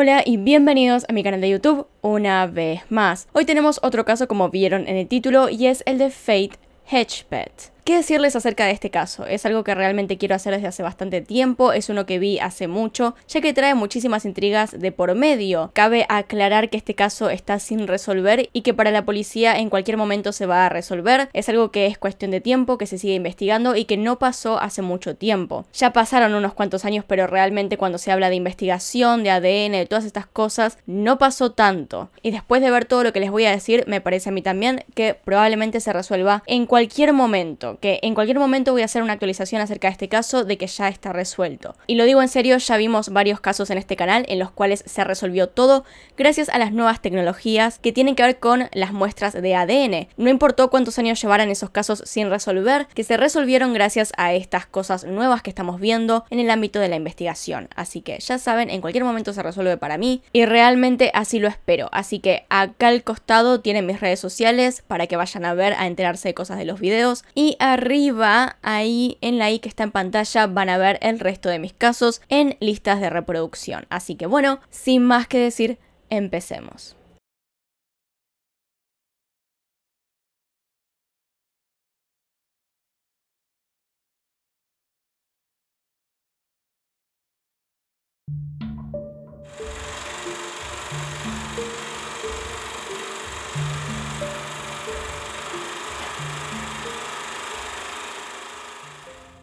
Hola y bienvenidos a mi canal de YouTube una vez más. Hoy tenemos otro caso como vieron en el título y es el de Fate Hedgepad. ¿Qué decirles acerca de este caso? Es algo que realmente quiero hacer desde hace bastante tiempo, es uno que vi hace mucho, ya que trae muchísimas intrigas de por medio. Cabe aclarar que este caso está sin resolver y que para la policía en cualquier momento se va a resolver. Es algo que es cuestión de tiempo, que se sigue investigando y que no pasó hace mucho tiempo. Ya pasaron unos cuantos años, pero realmente cuando se habla de investigación, de ADN, de todas estas cosas, no pasó tanto. Y después de ver todo lo que les voy a decir, me parece a mí también que probablemente se resuelva en cualquier momento que en cualquier momento voy a hacer una actualización acerca de este caso de que ya está resuelto. Y lo digo en serio, ya vimos varios casos en este canal en los cuales se resolvió todo gracias a las nuevas tecnologías que tienen que ver con las muestras de ADN. No importó cuántos años llevaran esos casos sin resolver, que se resolvieron gracias a estas cosas nuevas que estamos viendo en el ámbito de la investigación. Así que ya saben, en cualquier momento se resuelve para mí y realmente así lo espero. Así que acá al costado tienen mis redes sociales para que vayan a ver, a enterarse de cosas de los videos y arriba, ahí en la i que está en pantalla, van a ver el resto de mis casos en listas de reproducción. Así que bueno, sin más que decir, empecemos.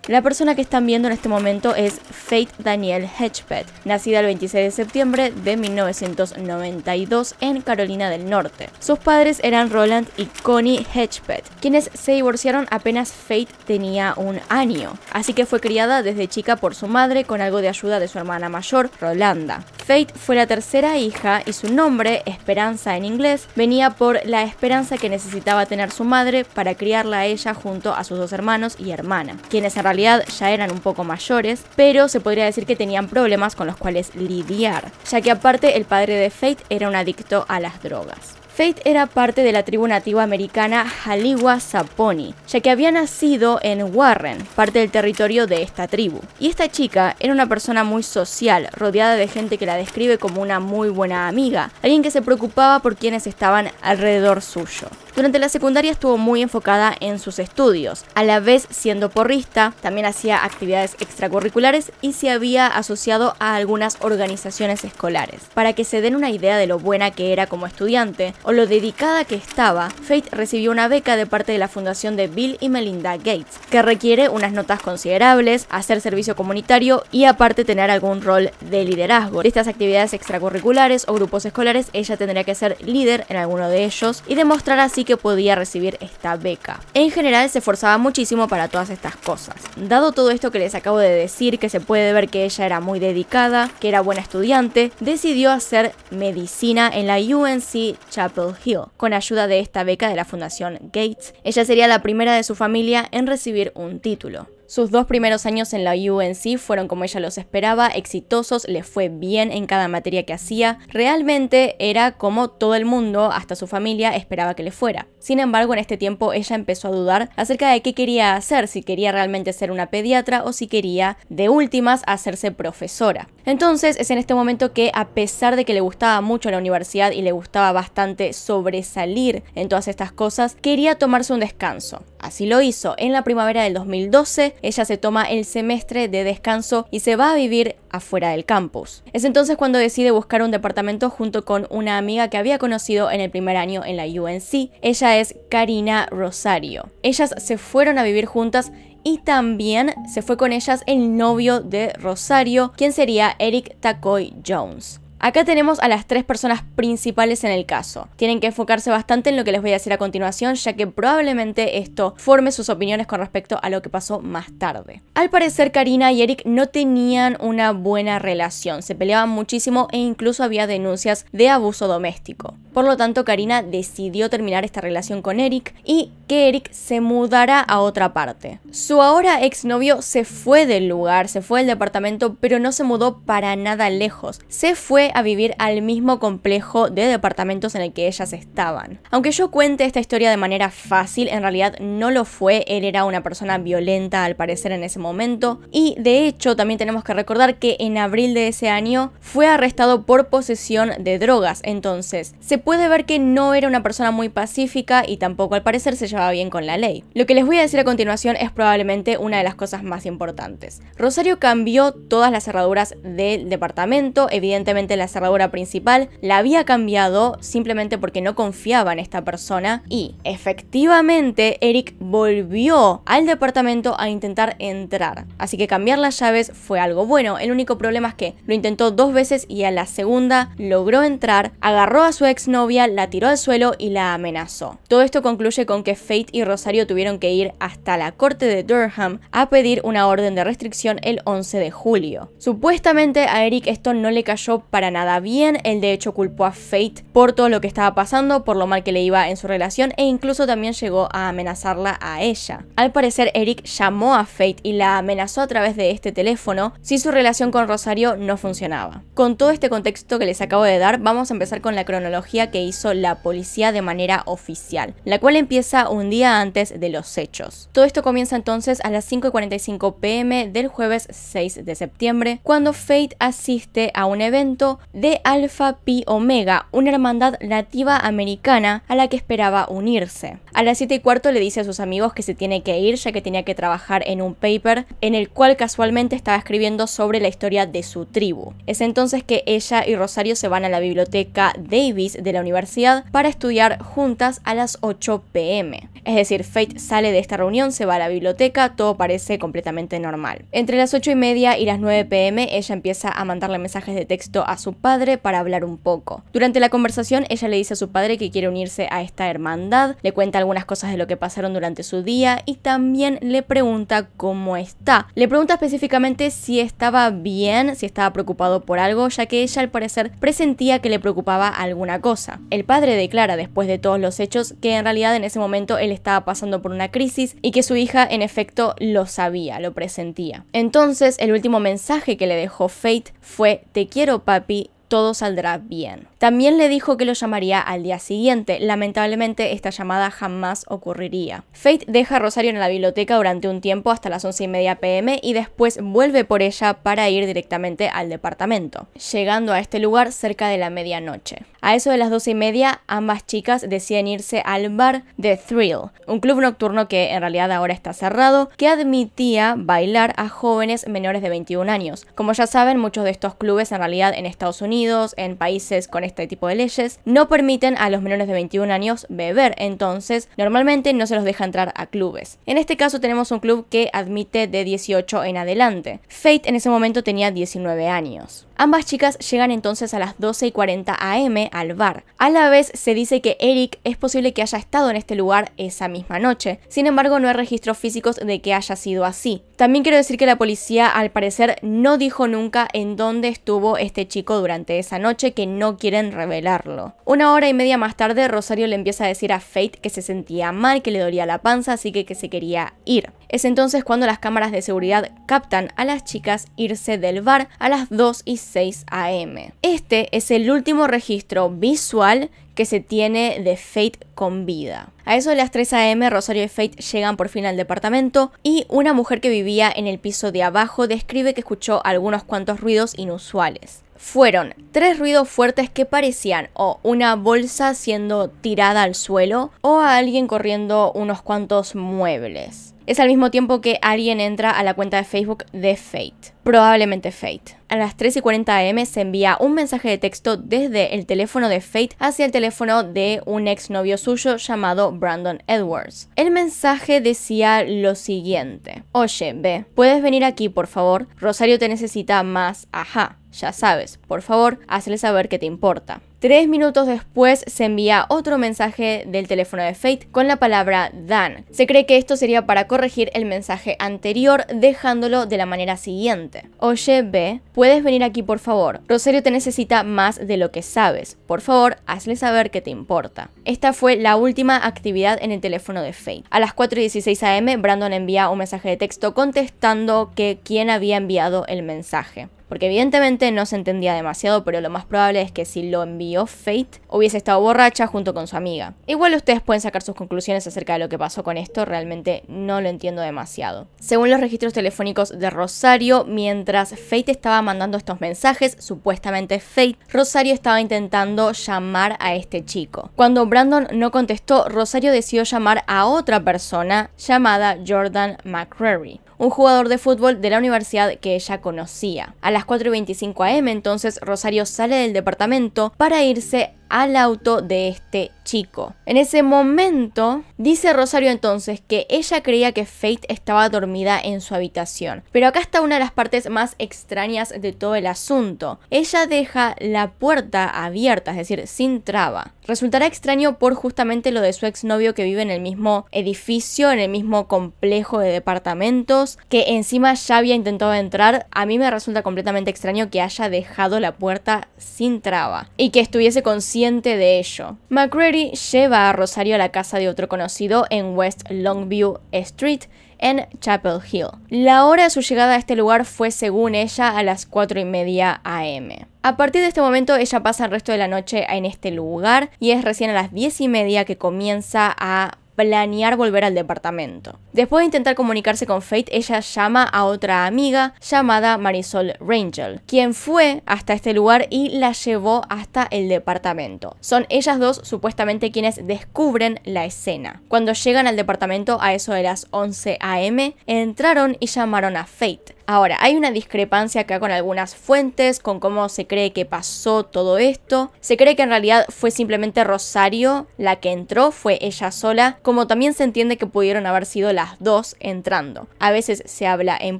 La persona que están viendo en este momento es Faith Danielle Hedgepeth, nacida el 26 de septiembre de 1992 en Carolina del Norte. Sus padres eran Roland y Connie Hedgepeth, quienes se divorciaron apenas Faith tenía un año, así que fue criada desde chica por su madre con algo de ayuda de su hermana mayor, Rolanda. Faith fue la tercera hija y su nombre, Esperanza en inglés, venía por la esperanza que necesitaba tener su madre para criarla a ella junto a sus dos hermanos y hermana, quienes en ya eran un poco mayores, pero se podría decir que tenían problemas con los cuales lidiar, ya que aparte el padre de Fate era un adicto a las drogas. Fate era parte de la tribu nativa americana Haliwa Saponi, ya que había nacido en Warren, parte del territorio de esta tribu. Y esta chica era una persona muy social, rodeada de gente que la describe como una muy buena amiga, alguien que se preocupaba por quienes estaban alrededor suyo. Durante la secundaria estuvo muy enfocada en sus estudios, a la vez siendo porrista, también hacía actividades extracurriculares y se había asociado a algunas organizaciones escolares. Para que se den una idea de lo buena que era como estudiante o lo dedicada que estaba, Faith recibió una beca de parte de la fundación de Bill y Melinda Gates, que requiere unas notas considerables, hacer servicio comunitario y aparte tener algún rol de liderazgo. De estas actividades extracurriculares o grupos escolares, ella tendría que ser líder en alguno de ellos y demostrar así que podía recibir esta beca. En general se esforzaba muchísimo para todas estas cosas. Dado todo esto que les acabo de decir, que se puede ver que ella era muy dedicada, que era buena estudiante, decidió hacer medicina en la UNC Chapel Hill, con ayuda de esta beca de la Fundación Gates. Ella sería la primera de su familia en recibir un título. Sus dos primeros años en la UNC fueron como ella los esperaba, exitosos, le fue bien en cada materia que hacía, realmente era como todo el mundo, hasta su familia, esperaba que le fuera. Sin embargo, en este tiempo ella empezó a dudar acerca de qué quería hacer, si quería realmente ser una pediatra o si quería, de últimas, hacerse profesora. Entonces es en este momento que a pesar de que le gustaba mucho la universidad y le gustaba bastante sobresalir en todas estas cosas, quería tomarse un descanso. Así lo hizo. En la primavera del 2012, ella se toma el semestre de descanso y se va a vivir afuera del campus. Es entonces cuando decide buscar un departamento junto con una amiga que había conocido en el primer año en la UNC. Ella es Karina Rosario. Ellas se fueron a vivir juntas y también se fue con ellas el novio de Rosario, quien sería Eric Tacoy Jones. Acá tenemos a las tres personas principales en el caso. Tienen que enfocarse bastante en lo que les voy a decir a continuación, ya que probablemente esto forme sus opiniones con respecto a lo que pasó más tarde. Al parecer, Karina y Eric no tenían una buena relación, se peleaban muchísimo e incluso había denuncias de abuso doméstico. Por lo tanto, Karina decidió terminar esta relación con Eric y que Eric se mudara a otra parte. Su ahora exnovio se fue del lugar, se fue del departamento, pero no se mudó para nada lejos. Se fue a vivir al mismo complejo de departamentos en el que ellas estaban. Aunque yo cuente esta historia de manera fácil, en realidad no lo fue, él era una persona violenta al parecer en ese momento y de hecho también tenemos que recordar que en abril de ese año fue arrestado por posesión de drogas, entonces se puede ver que no era una persona muy pacífica y tampoco al parecer se llevaba bien con la ley. Lo que les voy a decir a continuación es probablemente una de las cosas más importantes. Rosario cambió todas las cerraduras del departamento, evidentemente la cerradura principal, la había cambiado simplemente porque no confiaba en esta persona y efectivamente Eric volvió al departamento a intentar entrar. Así que cambiar las llaves fue algo bueno, el único problema es que lo intentó dos veces y a la segunda logró entrar, agarró a su exnovia, la tiró al suelo y la amenazó. Todo esto concluye con que Fate y Rosario tuvieron que ir hasta la corte de Durham a pedir una orden de restricción el 11 de julio. Supuestamente a Eric esto no le cayó para nada bien, él de hecho culpó a Fate por todo lo que estaba pasando, por lo mal que le iba en su relación e incluso también llegó a amenazarla a ella. Al parecer Eric llamó a Fate y la amenazó a través de este teléfono si su relación con Rosario no funcionaba. Con todo este contexto que les acabo de dar, vamos a empezar con la cronología que hizo la policía de manera oficial, la cual empieza un día antes de los hechos. Todo esto comienza entonces a las 5.45 pm del jueves 6 de septiembre, cuando Fate asiste a un evento de Alpha Pi Omega, una hermandad nativa americana a la que esperaba unirse. A las 7 y cuarto le dice a sus amigos que se tiene que ir ya que tenía que trabajar en un paper en el cual casualmente estaba escribiendo sobre la historia de su tribu. Es entonces que ella y Rosario se van a la biblioteca Davis de la universidad para estudiar juntas a las 8 pm. Es decir, Fate sale de esta reunión, se va a la biblioteca, todo parece completamente normal. Entre las 8 y media y las 9 pm ella empieza a mandarle mensajes de texto a su su padre para hablar un poco. Durante la conversación, ella le dice a su padre que quiere unirse a esta hermandad, le cuenta algunas cosas de lo que pasaron durante su día y también le pregunta cómo está. Le pregunta específicamente si estaba bien, si estaba preocupado por algo, ya que ella al parecer presentía que le preocupaba alguna cosa. El padre declara después de todos los hechos que en realidad en ese momento él estaba pasando por una crisis y que su hija en efecto lo sabía, lo presentía. Entonces el último mensaje que le dejó Fate fue te quiero papi todo saldrá bien. También le dijo que lo llamaría al día siguiente. Lamentablemente esta llamada jamás ocurriría. Fate deja a Rosario en la biblioteca durante un tiempo hasta las 11 y media pm y después vuelve por ella para ir directamente al departamento, llegando a este lugar cerca de la medianoche. A eso de las 12 y media, ambas chicas deciden irse al bar The Thrill, un club nocturno que en realidad ahora está cerrado, que admitía bailar a jóvenes menores de 21 años. Como ya saben, muchos de estos clubes en realidad en Estados Unidos en países con este tipo de leyes, no permiten a los menores de 21 años beber, entonces normalmente no se los deja entrar a clubes. En este caso tenemos un club que admite de 18 en adelante. Fate en ese momento tenía 19 años. Ambas chicas llegan entonces a las 12 y 40 am al bar. A la vez se dice que Eric es posible que haya estado en este lugar esa misma noche, sin embargo no hay registros físicos de que haya sido así. También quiero decir que la policía al parecer no dijo nunca en dónde estuvo este chico durante esa noche que no quieren revelarlo. Una hora y media más tarde, Rosario le empieza a decir a Fate que se sentía mal, que le dolía la panza, así que que se quería ir. Es entonces cuando las cámaras de seguridad captan a las chicas irse del bar a las 2 y 6 am. Este es el último registro visual que se tiene de Fate con vida. A eso de las 3 a.m., Rosario y Fate llegan por fin al departamento y una mujer que vivía en el piso de abajo describe que escuchó algunos cuantos ruidos inusuales fueron tres ruidos fuertes que parecían o una bolsa siendo tirada al suelo o a alguien corriendo unos cuantos muebles. Es al mismo tiempo que alguien entra a la cuenta de Facebook de Fate probablemente Fate. A las 3 y 40 am se envía un mensaje de texto desde el teléfono de Fate hacia el teléfono de un exnovio suyo llamado Brandon Edwards. El mensaje decía lo siguiente. Oye, ve, ¿puedes venir aquí, por favor? Rosario te necesita más, ajá. Ya sabes, por favor, hazle saber que te importa. Tres minutos después se envía otro mensaje del teléfono de Fate con la palabra Dan. Se cree que esto sería para corregir el mensaje anterior dejándolo de la manera siguiente. Oye, B, puedes venir aquí por favor. Rosario te necesita más de lo que sabes. Por favor, hazle saber que te importa. Esta fue la última actividad en el teléfono de Faye. A las 4 y 16 am, Brandon envía un mensaje de texto contestando que quién había enviado el mensaje porque evidentemente no se entendía demasiado, pero lo más probable es que si lo envió Fate hubiese estado borracha junto con su amiga. Igual ustedes pueden sacar sus conclusiones acerca de lo que pasó con esto, realmente no lo entiendo demasiado. Según los registros telefónicos de Rosario, mientras Fate estaba mandando estos mensajes, supuestamente Fate, Rosario estaba intentando llamar a este chico. Cuando Brandon no contestó, Rosario decidió llamar a otra persona llamada Jordan McCrary un jugador de fútbol de la universidad que ella conocía. A las 4 y 25 am entonces Rosario sale del departamento para irse al auto de este chico. En ese momento, dice Rosario entonces que ella creía que Fate estaba dormida en su habitación. Pero acá está una de las partes más extrañas de todo el asunto. Ella deja la puerta abierta, es decir, sin traba. Resultará extraño por justamente lo de su exnovio que vive en el mismo edificio, en el mismo complejo de departamentos, que encima ya había intentado entrar. A mí me resulta completamente extraño que haya dejado la puerta sin traba y que estuviese con de ello. McCready lleva a Rosario a la casa de otro conocido en West Longview Street, en Chapel Hill. La hora de su llegada a este lugar fue, según ella, a las cuatro y media am. A partir de este momento, ella pasa el resto de la noche en este lugar y es recién a las 10 y media que comienza a planear volver al departamento. Después de intentar comunicarse con Fate, ella llama a otra amiga llamada Marisol Rangel, quien fue hasta este lugar y la llevó hasta el departamento. Son ellas dos supuestamente quienes descubren la escena. Cuando llegan al departamento a eso de las 11 am, entraron y llamaron a Fate. Ahora, hay una discrepancia acá con algunas fuentes, con cómo se cree que pasó todo esto. Se cree que en realidad fue simplemente Rosario la que entró, fue ella sola, como también se entiende que pudieron haber sido las dos entrando. A veces se habla en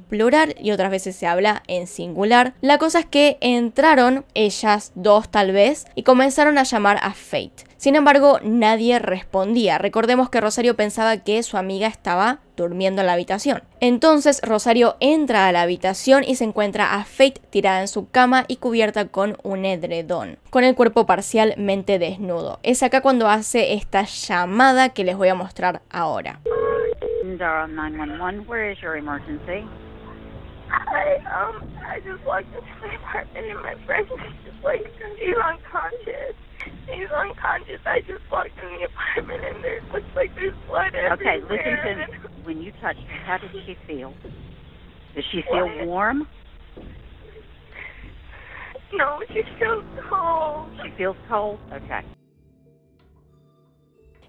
plural y otras veces se habla en singular. La cosa es que entraron ellas dos tal vez y comenzaron a llamar a Fate. Sin embargo, nadie respondía. Recordemos que Rosario pensaba que su amiga estaba durmiendo en la habitación. Entonces Rosario entra a la habitación y se encuentra a Fate tirada en su cama y cubierta con un edredón, con el cuerpo parcialmente desnudo. Es acá cuando hace esta llamada que les voy a mostrar ahora. 911. Where is your emergency? I um I just and my friend she's unconscious. I just walked in the apartment and there looks like there's blood okay, everywhere. Okay, listen to when you touched her, how did she feel? Does she feel warm? No, she feels cold. She feels cold. Okay.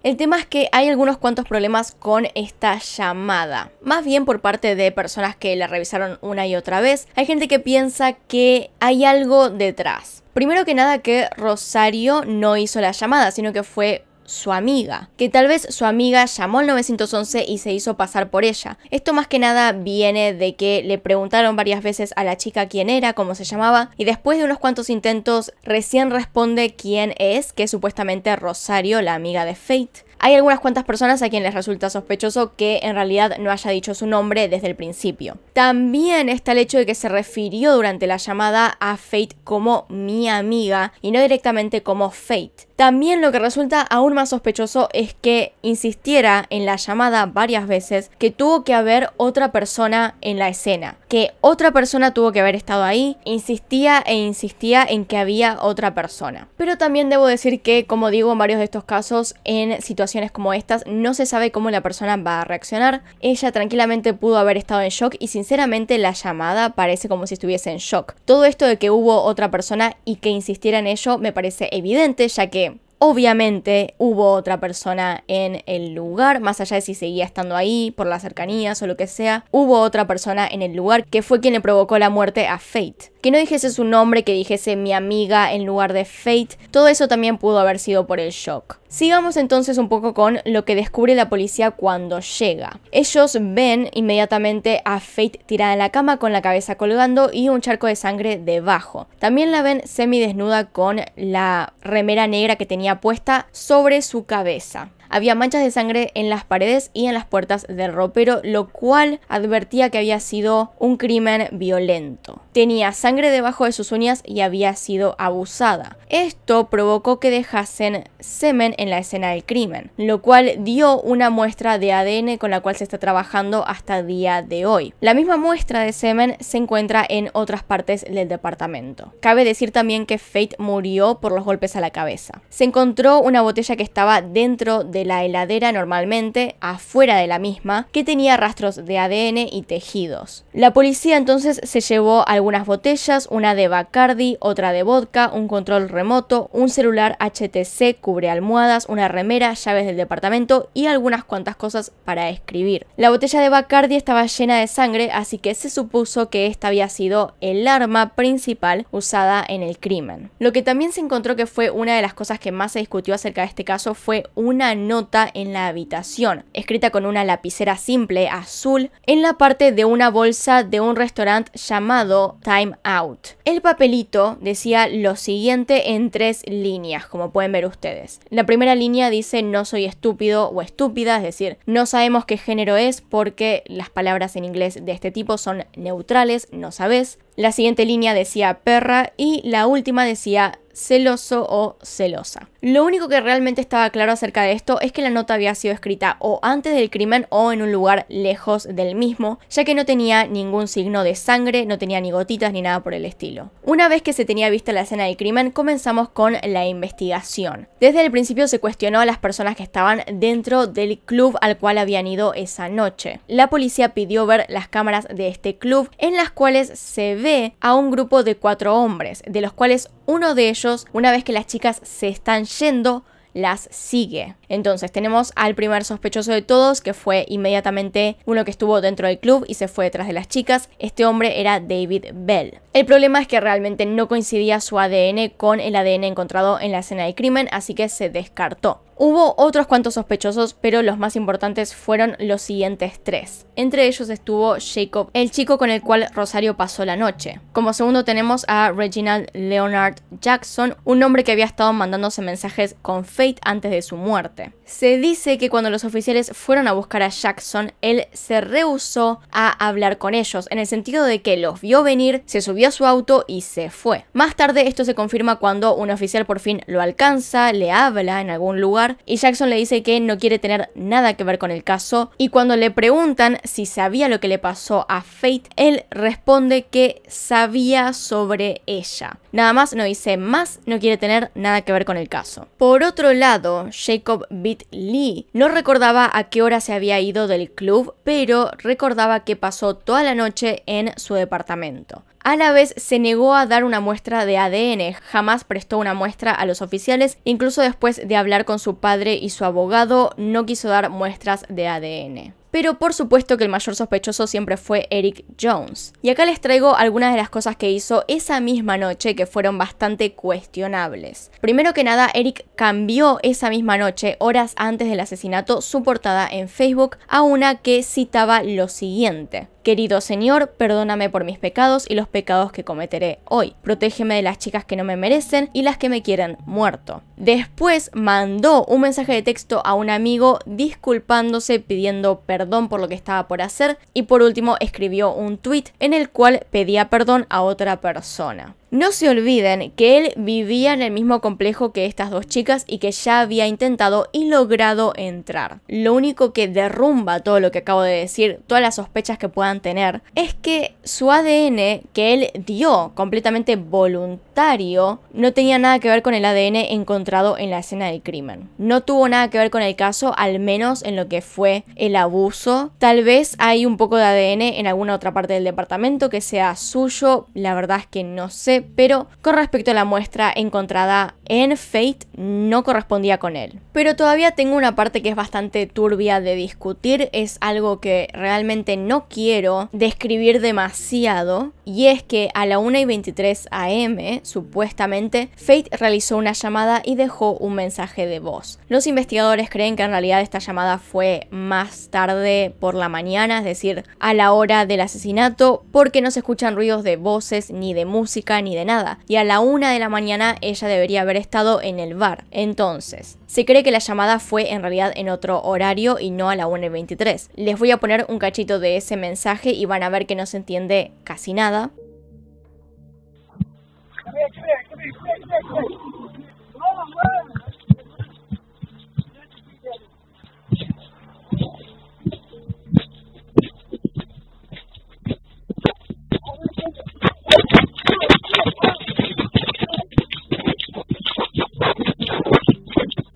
El tema es que hay algunos cuantos problemas con esta llamada, más bien por parte de personas que la revisaron una y otra vez. Hay gente que piensa que hay algo detrás. Primero que nada que Rosario no hizo la llamada, sino que fue su amiga, que tal vez su amiga llamó al 911 y se hizo pasar por ella. Esto más que nada viene de que le preguntaron varias veces a la chica quién era, cómo se llamaba, y después de unos cuantos intentos recién responde quién es, que es supuestamente Rosario, la amiga de Fate. Hay algunas cuantas personas a quien les resulta sospechoso que en realidad no haya dicho su nombre desde el principio. También está el hecho de que se refirió durante la llamada a Fate como mi amiga y no directamente como Fate. También lo que resulta aún más sospechoso es que insistiera en la llamada varias veces que tuvo que haber otra persona en la escena, que otra persona tuvo que haber estado ahí, insistía e insistía en que había otra persona. Pero también debo decir que, como digo en varios de estos casos, en situaciones como estas no se sabe cómo la persona va a reaccionar. Ella tranquilamente pudo haber estado en shock y sinceramente la llamada parece como si estuviese en shock. Todo esto de que hubo otra persona y que insistiera en ello me parece evidente ya que Obviamente hubo otra persona en el lugar, más allá de si seguía estando ahí por las cercanías o lo que sea, hubo otra persona en el lugar que fue quien le provocó la muerte a Fate. Que no dijese su nombre, que dijese mi amiga en lugar de Fate, todo eso también pudo haber sido por el shock. Sigamos entonces un poco con lo que descubre la policía cuando llega. Ellos ven inmediatamente a Fate tirada en la cama con la cabeza colgando y un charco de sangre debajo. También la ven semi desnuda con la remera negra que tenía puesta sobre su cabeza. Había manchas de sangre en las paredes y en las puertas del ropero, lo cual advertía que había sido un crimen violento. Tenía sangre debajo de sus uñas y había sido abusada. Esto provocó que dejasen semen en la escena del crimen, lo cual dio una muestra de ADN con la cual se está trabajando hasta el día de hoy. La misma muestra de semen se encuentra en otras partes del departamento. Cabe decir también que Fate murió por los golpes a la cabeza. Se encontró una botella que estaba dentro de la heladera normalmente, afuera de la misma, que tenía rastros de ADN y tejidos. La policía entonces se llevó algunas botellas, una de Bacardi, otra de vodka, un control remoto, un celular HTC, cubre almohadas, una remera, llaves del departamento y algunas cuantas cosas para escribir. La botella de Bacardi estaba llena de sangre, así que se supuso que esta había sido el arma principal usada en el crimen. Lo que también se encontró que fue una de las cosas que más se discutió acerca de este caso fue una nota en la habitación, escrita con una lapicera simple azul en la parte de una bolsa de un restaurante llamado Time Out. El papelito decía lo siguiente en tres líneas, como pueden ver ustedes. La primera línea dice no soy estúpido o estúpida, es decir, no sabemos qué género es porque las palabras en inglés de este tipo son neutrales, no sabes. La siguiente línea decía perra y la última decía celoso o celosa. Lo único que realmente estaba claro acerca de esto es que la nota había sido escrita o antes del crimen o en un lugar lejos del mismo, ya que no tenía ningún signo de sangre, no tenía ni gotitas ni nada por el estilo. Una vez que se tenía vista la escena del crimen, comenzamos con la investigación. Desde el principio se cuestionó a las personas que estaban dentro del club al cual habían ido esa noche. La policía pidió ver las cámaras de este club en las cuales se ve a un grupo de cuatro hombres, de los cuales uno de ellos, una vez que las chicas se están yendo, las sigue. Entonces tenemos al primer sospechoso de todos, que fue inmediatamente uno que estuvo dentro del club y se fue detrás de las chicas. Este hombre era David Bell. El problema es que realmente no coincidía su ADN con el ADN encontrado en la escena del crimen, así que se descartó. Hubo otros cuantos sospechosos, pero los más importantes fueron los siguientes tres. Entre ellos estuvo Jacob, el chico con el cual Rosario pasó la noche. Como segundo tenemos a Reginald Leonard Jackson, un hombre que había estado mandándose mensajes con Fate antes de su muerte. Se dice que cuando los oficiales fueron a buscar a Jackson, él se rehusó a hablar con ellos, en el sentido de que los vio venir, se subió a su auto y se fue. Más tarde esto se confirma cuando un oficial por fin lo alcanza, le habla en algún lugar y Jackson le dice que no quiere tener nada que ver con el caso y cuando le preguntan si sabía lo que le pasó a Fate, él responde que sabía sobre ella. Nada más no dice más, no quiere tener nada que ver con el caso. Por otro lado, Jacob Lee No recordaba a qué hora se había ido del club, pero recordaba que pasó toda la noche en su departamento. A la vez se negó a dar una muestra de ADN, jamás prestó una muestra a los oficiales, incluso después de hablar con su padre y su abogado, no quiso dar muestras de ADN. Pero por supuesto que el mayor sospechoso siempre fue Eric Jones. Y acá les traigo algunas de las cosas que hizo esa misma noche que fueron bastante cuestionables. Primero que nada, Eric cambió esa misma noche, horas antes del asesinato, su portada en Facebook a una que citaba lo siguiente. Querido Señor, perdóname por mis pecados y los pecados que cometeré hoy. Protégeme de las chicas que no me merecen y las que me quieren muerto. Después mandó un mensaje de texto a un amigo disculpándose, pidiendo perdón por lo que estaba por hacer y por último escribió un tweet en el cual pedía perdón a otra persona. No se olviden que él vivía en el mismo complejo que estas dos chicas y que ya había intentado y logrado entrar. Lo único que derrumba todo lo que acabo de decir, todas las sospechas que puedan tener, es que su ADN que él dio completamente voluntario no tenía nada que ver con el ADN encontrado en la escena del crimen. No tuvo nada que ver con el caso, al menos en lo que fue el abuso. Tal vez hay un poco de ADN en alguna otra parte del departamento que sea suyo, la verdad es que no sé pero con respecto a la muestra encontrada en Fate no correspondía con él. Pero todavía tengo una parte que es bastante turbia de discutir, es algo que realmente no quiero describir demasiado, y es que a la 1 y 23 am, supuestamente, Fate realizó una llamada y dejó un mensaje de voz. Los investigadores creen que en realidad esta llamada fue más tarde por la mañana, es decir, a la hora del asesinato, porque no se escuchan ruidos de voces, ni de música, ni de nada, y a la una de la mañana ella debería haber estado en el bar. Entonces, se cree que la llamada fue en realidad en otro horario y no a la 1 y 23. Les voy a poner un cachito de ese mensaje y van a ver que no se entiende casi nada.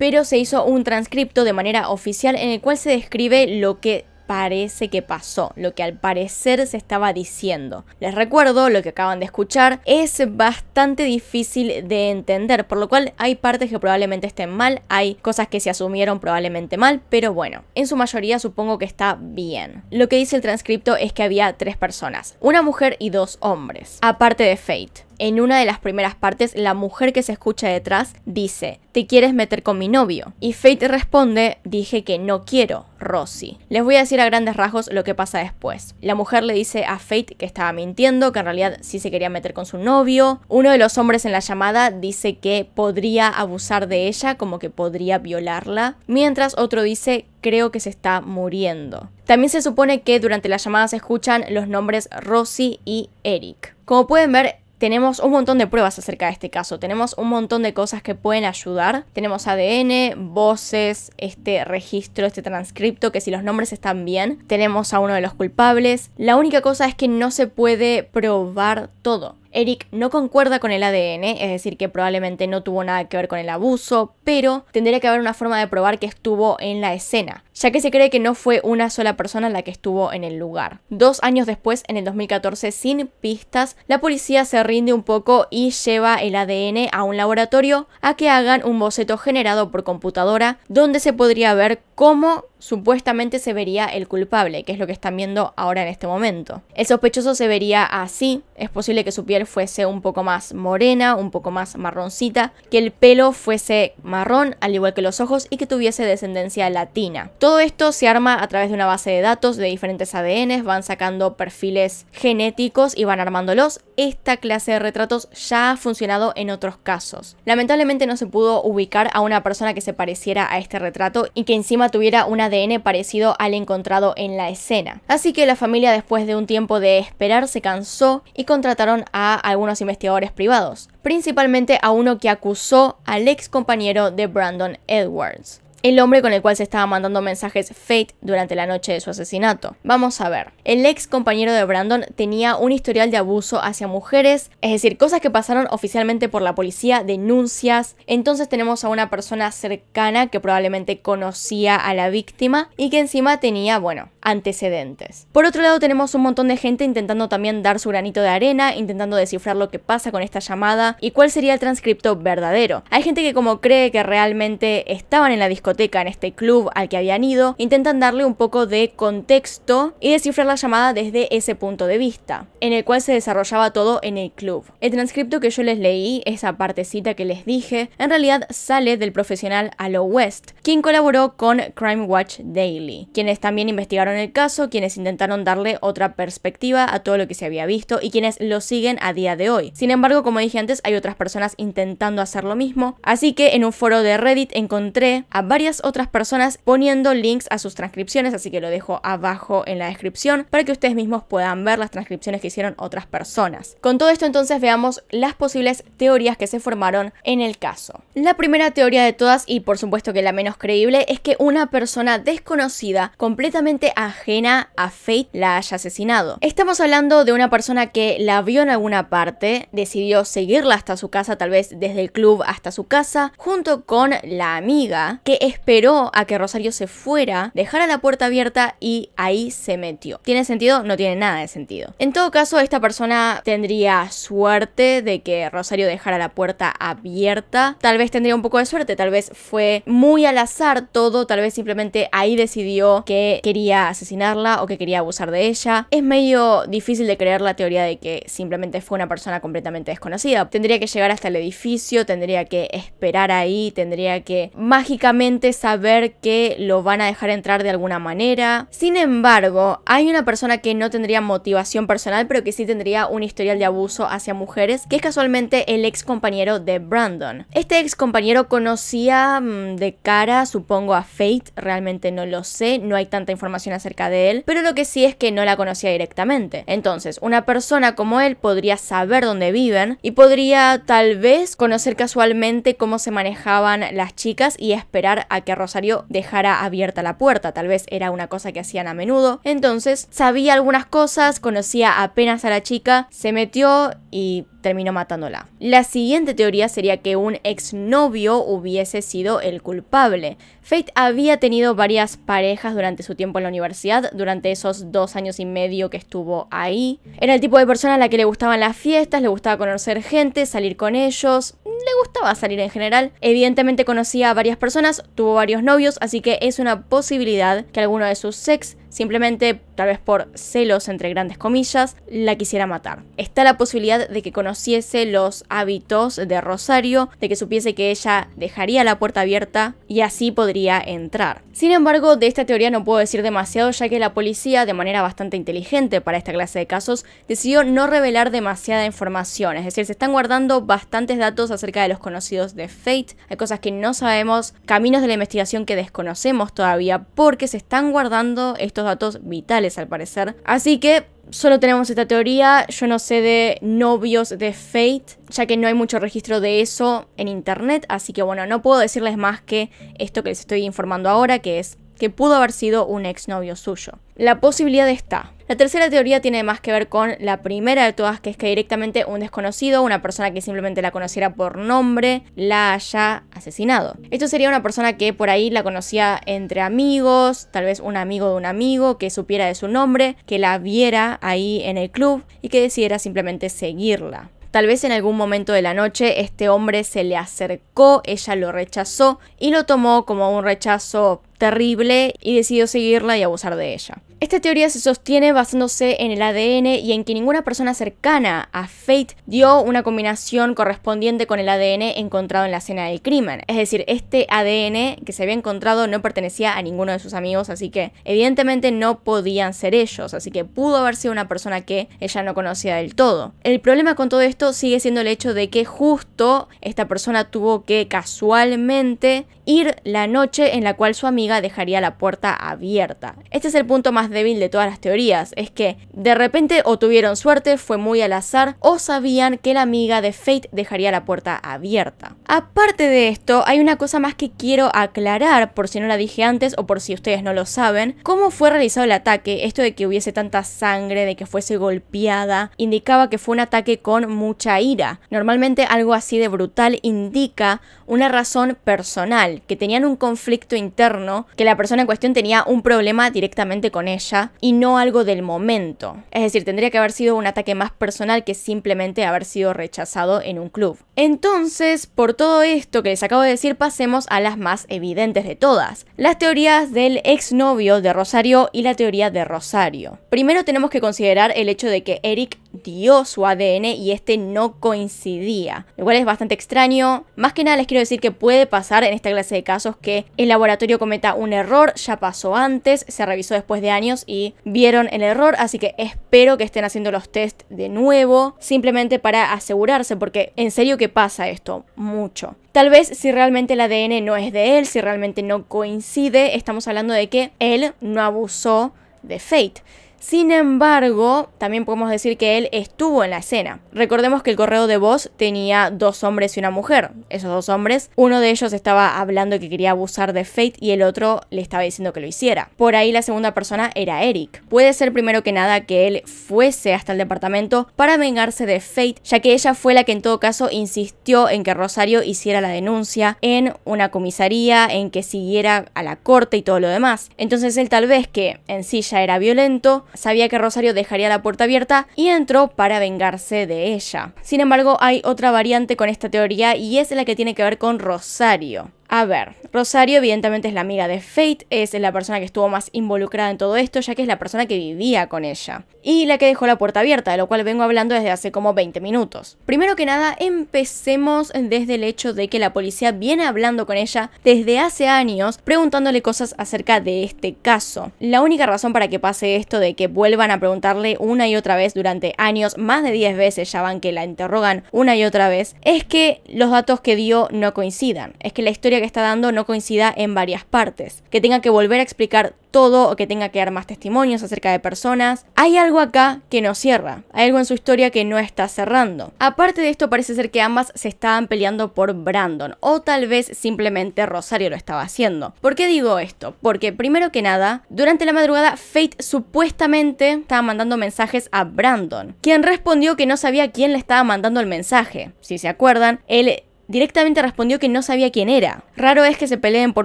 pero se hizo un transcripto de manera oficial en el cual se describe lo que parece que pasó, lo que al parecer se estaba diciendo. Les recuerdo, lo que acaban de escuchar es bastante difícil de entender, por lo cual hay partes que probablemente estén mal, hay cosas que se asumieron probablemente mal, pero bueno, en su mayoría supongo que está bien. Lo que dice el transcripto es que había tres personas, una mujer y dos hombres, aparte de Fate en una de las primeras partes, la mujer que se escucha detrás dice, ¿te quieres meter con mi novio? Y Fate responde, dije que no quiero, Rosy. Les voy a decir a grandes rasgos lo que pasa después. La mujer le dice a Fate que estaba mintiendo, que en realidad sí se quería meter con su novio. Uno de los hombres en la llamada dice que podría abusar de ella, como que podría violarla, mientras otro dice creo que se está muriendo. También se supone que durante la llamada se escuchan los nombres Rosy y Eric. Como pueden ver, tenemos un montón de pruebas acerca de este caso, tenemos un montón de cosas que pueden ayudar, tenemos ADN, voces, este registro, este transcripto, que si los nombres están bien, tenemos a uno de los culpables. La única cosa es que no se puede probar todo. Eric no concuerda con el ADN, es decir, que probablemente no tuvo nada que ver con el abuso, pero tendría que haber una forma de probar que estuvo en la escena, ya que se cree que no fue una sola persona la que estuvo en el lugar. Dos años después, en el 2014, sin pistas, la policía se rinde un poco y lleva el ADN a un laboratorio a que hagan un boceto generado por computadora, donde se podría ver cómo supuestamente se vería el culpable, que es lo que están viendo ahora en este momento. El sospechoso se vería así, es posible que su piel fuese un poco más morena, un poco más marroncita, que el pelo fuese marrón, al igual que los ojos, y que tuviese descendencia latina. Todo esto se arma a través de una base de datos de diferentes ADN, van sacando perfiles genéticos y van armándolos. Esta clase de retratos ya ha funcionado en otros casos. Lamentablemente no se pudo ubicar a una persona que se pareciera a este retrato y que encima tuviera una parecido al encontrado en la escena. Así que la familia después de un tiempo de esperar se cansó y contrataron a algunos investigadores privados, principalmente a uno que acusó al ex compañero de Brandon Edwards el hombre con el cual se estaba mandando mensajes Fate durante la noche de su asesinato. Vamos a ver. El ex compañero de Brandon tenía un historial de abuso hacia mujeres, es decir, cosas que pasaron oficialmente por la policía, denuncias. Entonces tenemos a una persona cercana que probablemente conocía a la víctima y que encima tenía, bueno, antecedentes. Por otro lado tenemos un montón de gente intentando también dar su granito de arena, intentando descifrar lo que pasa con esta llamada y cuál sería el transcripto verdadero. Hay gente que como cree que realmente estaban en la discoteca en este club al que habían ido, intentan darle un poco de contexto y descifrar la llamada desde ese punto de vista, en el cual se desarrollaba todo en el club. El transcripto que yo les leí, esa partecita que les dije, en realidad sale del profesional Alo West, quien colaboró con Crime Watch Daily, quienes también investigaron el caso, quienes intentaron darle otra perspectiva a todo lo que se había visto y quienes lo siguen a día de hoy. Sin embargo, como dije antes, hay otras personas intentando hacer lo mismo, así que en un foro de Reddit encontré a varios otras personas poniendo links a sus transcripciones, así que lo dejo abajo en la descripción para que ustedes mismos puedan ver las transcripciones que hicieron otras personas. Con todo esto entonces veamos las posibles teorías que se formaron en el caso. La primera teoría de todas, y por supuesto que la menos creíble, es que una persona desconocida, completamente ajena a Fate, la haya asesinado. Estamos hablando de una persona que la vio en alguna parte, decidió seguirla hasta su casa, tal vez desde el club hasta su casa, junto con la amiga, que es esperó a que Rosario se fuera, dejara la puerta abierta y ahí se metió. ¿Tiene sentido? No tiene nada de sentido. En todo caso, esta persona tendría suerte de que Rosario dejara la puerta abierta. Tal vez tendría un poco de suerte, tal vez fue muy al azar todo, tal vez simplemente ahí decidió que quería asesinarla o que quería abusar de ella. Es medio difícil de creer la teoría de que simplemente fue una persona completamente desconocida. Tendría que llegar hasta el edificio, tendría que esperar ahí, tendría que mágicamente saber que lo van a dejar entrar de alguna manera. Sin embargo, hay una persona que no tendría motivación personal, pero que sí tendría un historial de abuso hacia mujeres, que es casualmente el ex compañero de Brandon. Este ex compañero conocía mm, de cara, supongo, a Fate, realmente no lo sé, no hay tanta información acerca de él, pero lo que sí es que no la conocía directamente. Entonces, una persona como él podría saber dónde viven y podría tal vez conocer casualmente cómo se manejaban las chicas y esperar a que Rosario dejara abierta la puerta, tal vez era una cosa que hacían a menudo. Entonces sabía algunas cosas, conocía apenas a la chica, se metió y terminó matándola. La siguiente teoría sería que un exnovio hubiese sido el culpable. Fate había tenido varias parejas durante su tiempo en la universidad, durante esos dos años y medio que estuvo ahí. Era el tipo de persona a la que le gustaban las fiestas, le gustaba conocer gente, salir con ellos, le gustaba salir en general. Evidentemente conocía a varias personas, tuvo varios novios, así que es una posibilidad que alguno de sus sex Simplemente, tal vez por celos entre grandes comillas, la quisiera matar. Está la posibilidad de que conociese los hábitos de Rosario, de que supiese que ella dejaría la puerta abierta y así podría entrar. Sin embargo, de esta teoría no puedo decir demasiado ya que la policía, de manera bastante inteligente para esta clase de casos, decidió no revelar demasiada información, es decir, se están guardando bastantes datos acerca de los conocidos de Fate, hay cosas que no sabemos, caminos de la investigación que desconocemos todavía porque se están guardando estos datos vitales al parecer. Así que solo tenemos esta teoría, yo no sé de novios de Fate, ya que no hay mucho registro de eso en internet, así que bueno, no puedo decirles más que esto que les estoy informando ahora, que es que pudo haber sido un exnovio suyo. La posibilidad está, la tercera teoría tiene más que ver con la primera de todas, que es que directamente un desconocido, una persona que simplemente la conociera por nombre, la haya asesinado. Esto sería una persona que por ahí la conocía entre amigos, tal vez un amigo de un amigo, que supiera de su nombre, que la viera ahí en el club y que decidiera simplemente seguirla. Tal vez en algún momento de la noche este hombre se le acercó, ella lo rechazó y lo tomó como un rechazo terrible y decidió seguirla y abusar de ella. Esta teoría se sostiene basándose en el ADN y en que ninguna persona cercana a Fate dio una combinación correspondiente con el ADN encontrado en la escena del crimen. Es decir, este ADN que se había encontrado no pertenecía a ninguno de sus amigos, así que evidentemente no podían ser ellos, así que pudo haber sido una persona que ella no conocía del todo. El problema con todo esto sigue siendo el hecho de que justo esta persona tuvo que casualmente ir la noche en la cual su amiga dejaría la puerta abierta. Este es el punto más débil de todas las teorías, es que de repente o tuvieron suerte, fue muy al azar, o sabían que la amiga de Fate dejaría la puerta abierta. Aparte de esto, hay una cosa más que quiero aclarar, por si no la dije antes o por si ustedes no lo saben, cómo fue realizado el ataque, esto de que hubiese tanta sangre, de que fuese golpeada, indicaba que fue un ataque con mucha ira. Normalmente algo así de brutal indica una razón personal, que tenían un conflicto interno que la persona en cuestión tenía un problema directamente con ella y no algo del momento. Es decir, tendría que haber sido un ataque más personal que simplemente haber sido rechazado en un club. Entonces, por todo esto que les acabo de decir, pasemos a las más evidentes de todas. Las teorías del exnovio de Rosario y la teoría de Rosario. Primero tenemos que considerar el hecho de que Eric dio su ADN y este no coincidía, Igual es bastante extraño. Más que nada les quiero decir que puede pasar en esta clase de casos que el laboratorio cometa un error, ya pasó antes, se revisó después de años y vieron el error, así que espero que estén haciendo los test de nuevo, simplemente para asegurarse, porque en serio que pasa esto, mucho. Tal vez si realmente el ADN no es de él, si realmente no coincide, estamos hablando de que él no abusó de Fate. Sin embargo, también podemos decir que él estuvo en la escena. Recordemos que el correo de voz tenía dos hombres y una mujer. Esos dos hombres, uno de ellos estaba hablando que quería abusar de Fate y el otro le estaba diciendo que lo hiciera. Por ahí la segunda persona era Eric. Puede ser primero que nada que él fuese hasta el departamento para vengarse de Fate, ya que ella fue la que en todo caso insistió en que Rosario hiciera la denuncia en una comisaría, en que siguiera a la corte y todo lo demás. Entonces él tal vez que en sí ya era violento, Sabía que Rosario dejaría la puerta abierta y entró para vengarse de ella. Sin embargo, hay otra variante con esta teoría y es la que tiene que ver con Rosario. A ver, Rosario evidentemente es la amiga de Fate, es la persona que estuvo más involucrada en todo esto, ya que es la persona que vivía con ella. Y la que dejó la puerta abierta, de lo cual vengo hablando desde hace como 20 minutos. Primero que nada, empecemos desde el hecho de que la policía viene hablando con ella desde hace años, preguntándole cosas acerca de este caso. La única razón para que pase esto de que vuelvan a preguntarle una y otra vez durante años, más de 10 veces ya van que la interrogan una y otra vez, es que los datos que dio no coincidan. Es que la historia que está dando no coincida en varias partes, que tenga que volver a explicar todo o que tenga que dar más testimonios acerca de personas. Hay algo acá que no cierra, hay algo en su historia que no está cerrando. Aparte de esto parece ser que ambas se estaban peleando por Brandon o tal vez simplemente Rosario lo estaba haciendo. ¿Por qué digo esto? Porque primero que nada, durante la madrugada Fate supuestamente estaba mandando mensajes a Brandon, quien respondió que no sabía quién le estaba mandando el mensaje. Si se acuerdan, él directamente respondió que no sabía quién era. Raro es que se peleen por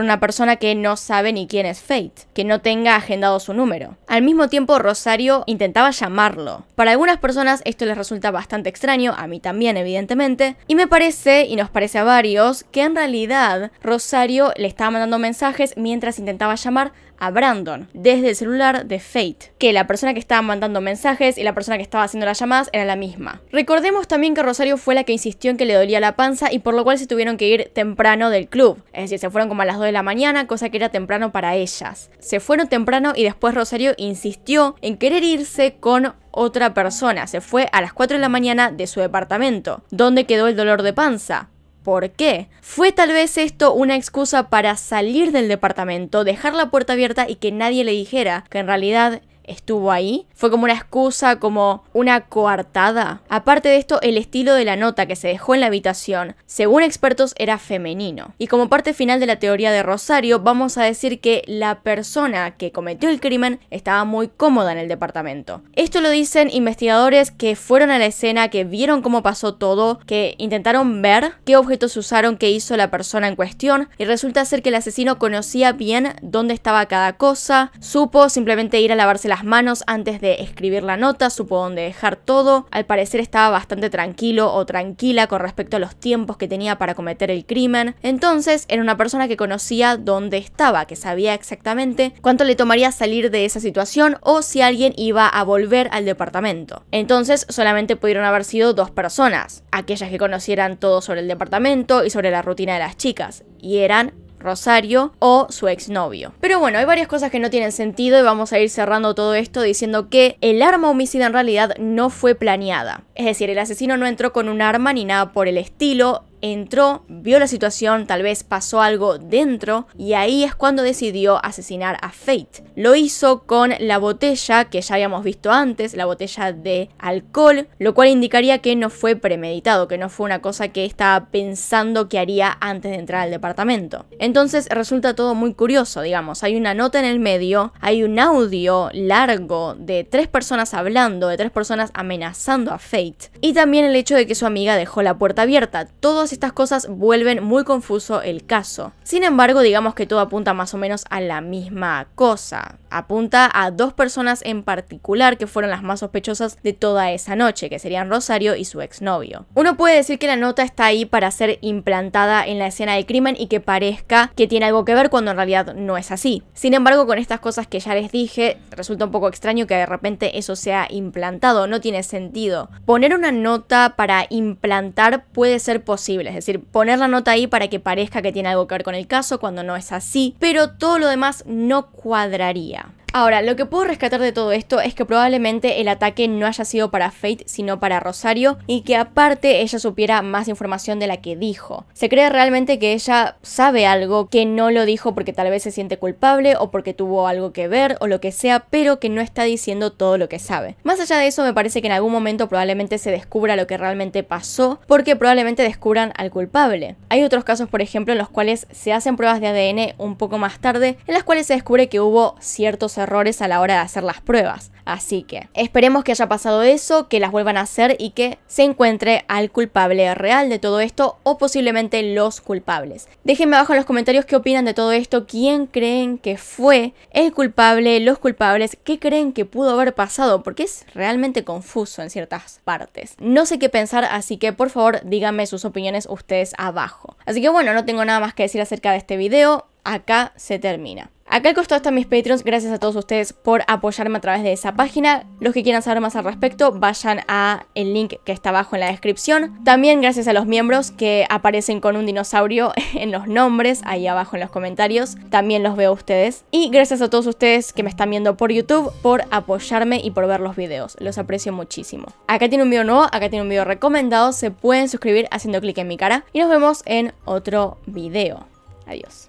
una persona que no sabe ni quién es Fate, que no tenga agendado su número. Al mismo tiempo, Rosario intentaba llamarlo. Para algunas personas esto les resulta bastante extraño, a mí también evidentemente, y me parece, y nos parece a varios, que en realidad Rosario le estaba mandando mensajes mientras intentaba llamar a Brandon desde el celular de Fate, que la persona que estaba mandando mensajes y la persona que estaba haciendo las llamadas era la misma. Recordemos también que Rosario fue la que insistió en que le dolía la panza y por lo cual se tuvieron que ir temprano del club, es decir, se fueron como a las 2 de la mañana, cosa que era temprano para ellas. Se fueron temprano y después Rosario insistió en querer irse con otra persona. Se fue a las 4 de la mañana de su departamento, donde quedó el dolor de panza por qué. ¿Fue tal vez esto una excusa para salir del departamento, dejar la puerta abierta y que nadie le dijera que en realidad estuvo ahí. Fue como una excusa, como una coartada. Aparte de esto, el estilo de la nota que se dejó en la habitación, según expertos, era femenino. Y como parte final de la teoría de Rosario, vamos a decir que la persona que cometió el crimen estaba muy cómoda en el departamento. Esto lo dicen investigadores que fueron a la escena, que vieron cómo pasó todo, que intentaron ver qué objetos usaron, qué hizo la persona en cuestión, y resulta ser que el asesino conocía bien dónde estaba cada cosa, supo simplemente ir a lavarse las manos antes de escribir la nota, supo dónde dejar todo. Al parecer estaba bastante tranquilo o tranquila con respecto a los tiempos que tenía para cometer el crimen. Entonces era una persona que conocía dónde estaba, que sabía exactamente cuánto le tomaría salir de esa situación o si alguien iba a volver al departamento. Entonces solamente pudieron haber sido dos personas, aquellas que conocieran todo sobre el departamento y sobre la rutina de las chicas, y eran Rosario o su exnovio. Pero bueno, hay varias cosas que no tienen sentido y vamos a ir cerrando todo esto diciendo que el arma homicida en realidad no fue planeada. Es decir, el asesino no entró con un arma ni nada por el estilo, entró, vio la situación, tal vez pasó algo dentro y ahí es cuando decidió asesinar a Fate. Lo hizo con la botella que ya habíamos visto antes, la botella de alcohol, lo cual indicaría que no fue premeditado, que no fue una cosa que estaba pensando que haría antes de entrar al departamento. Entonces resulta todo muy curioso, digamos, hay una nota en el medio, hay un audio largo de tres personas hablando, de tres personas amenazando a Fate y también el hecho de que su amiga dejó la puerta abierta. Todo estas cosas vuelven muy confuso el caso. Sin embargo, digamos que todo apunta más o menos a la misma cosa. Apunta a dos personas en particular que fueron las más sospechosas de toda esa noche, que serían Rosario y su exnovio. Uno puede decir que la nota está ahí para ser implantada en la escena del crimen y que parezca que tiene algo que ver cuando en realidad no es así. Sin embargo, con estas cosas que ya les dije, resulta un poco extraño que de repente eso sea implantado, no tiene sentido. Poner una nota para implantar puede ser posible es decir, poner la nota ahí para que parezca que tiene algo que ver con el caso cuando no es así, pero todo lo demás no cuadraría. Ahora, lo que puedo rescatar de todo esto es que probablemente el ataque no haya sido para Fate, sino para Rosario, y que aparte ella supiera más información de la que dijo. Se cree realmente que ella sabe algo que no lo dijo porque tal vez se siente culpable o porque tuvo algo que ver o lo que sea, pero que no está diciendo todo lo que sabe. Más allá de eso, me parece que en algún momento probablemente se descubra lo que realmente pasó, porque probablemente descubran al culpable. Hay otros casos, por ejemplo, en los cuales se hacen pruebas de ADN un poco más tarde, en las cuales se descubre que hubo ciertos errores errores a la hora de hacer las pruebas. Así que esperemos que haya pasado eso, que las vuelvan a hacer y que se encuentre al culpable real de todo esto o posiblemente los culpables. Déjenme abajo en los comentarios qué opinan de todo esto, quién creen que fue el culpable, los culpables, qué creen que pudo haber pasado, porque es realmente confuso en ciertas partes. No sé qué pensar, así que por favor díganme sus opiniones ustedes abajo. Así que bueno, no tengo nada más que decir acerca de este video, acá se termina. Acá al costado están mis Patreons, gracias a todos ustedes por apoyarme a través de esa página. Los que quieran saber más al respecto, vayan a el link que está abajo en la descripción. También gracias a los miembros que aparecen con un dinosaurio en los nombres, ahí abajo en los comentarios. También los veo a ustedes. Y gracias a todos ustedes que me están viendo por YouTube, por apoyarme y por ver los videos. Los aprecio muchísimo. Acá tiene un video nuevo, acá tiene un video recomendado. Se pueden suscribir haciendo clic en mi cara. Y nos vemos en otro video. Adiós.